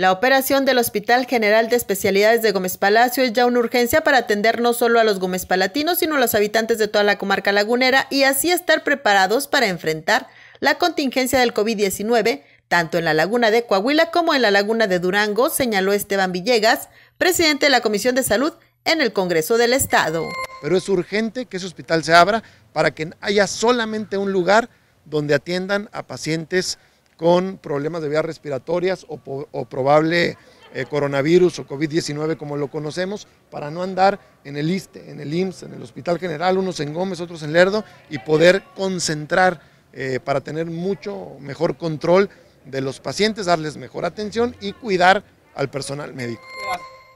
La operación del Hospital General de Especialidades de Gómez Palacio es ya una urgencia para atender no solo a los Gómez Palatinos, sino a los habitantes de toda la comarca lagunera y así estar preparados para enfrentar la contingencia del COVID-19, tanto en la laguna de Coahuila como en la laguna de Durango, señaló Esteban Villegas, presidente de la Comisión de Salud en el Congreso del Estado. Pero es urgente que ese hospital se abra para que haya solamente un lugar donde atiendan a pacientes con problemas de vías respiratorias o, probable eh, coronavirus o COVID-19 como lo conocemos, para no andar en el ISTE, en el IMSS, en el Hospital General, unos en Gómez, otros en Lerdo, y poder concentrar eh, para tener mucho mejor control de los pacientes, darles mejor atención y cuidar al personal médico.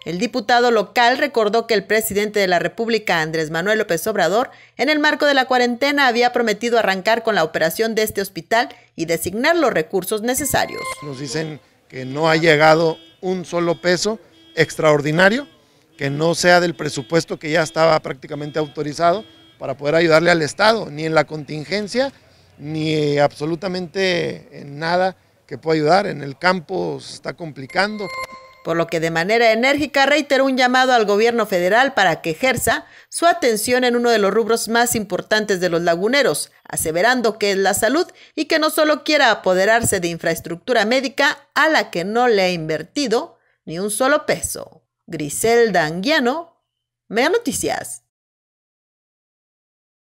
El diputado local recordó que el presidente de la República, Andrés Manuel López Obrador, en el marco de la cuarentena había prometido arrancar con la operación de este hospital y designar los recursos necesarios. Nos dicen que no ha llegado un solo peso extraordinario, que no sea del presupuesto que ya estaba prácticamente autorizado para poder ayudarle al Estado, ni en la contingencia, ni absolutamente en nada que pueda ayudar. En el campo se está complicando por lo que de manera enérgica reiteró un llamado al gobierno federal para que ejerza su atención en uno de los rubros más importantes de los laguneros, aseverando que es la salud y que no solo quiera apoderarse de infraestructura médica a la que no le ha invertido ni un solo peso. Griselda Anguiano, Mega Noticias.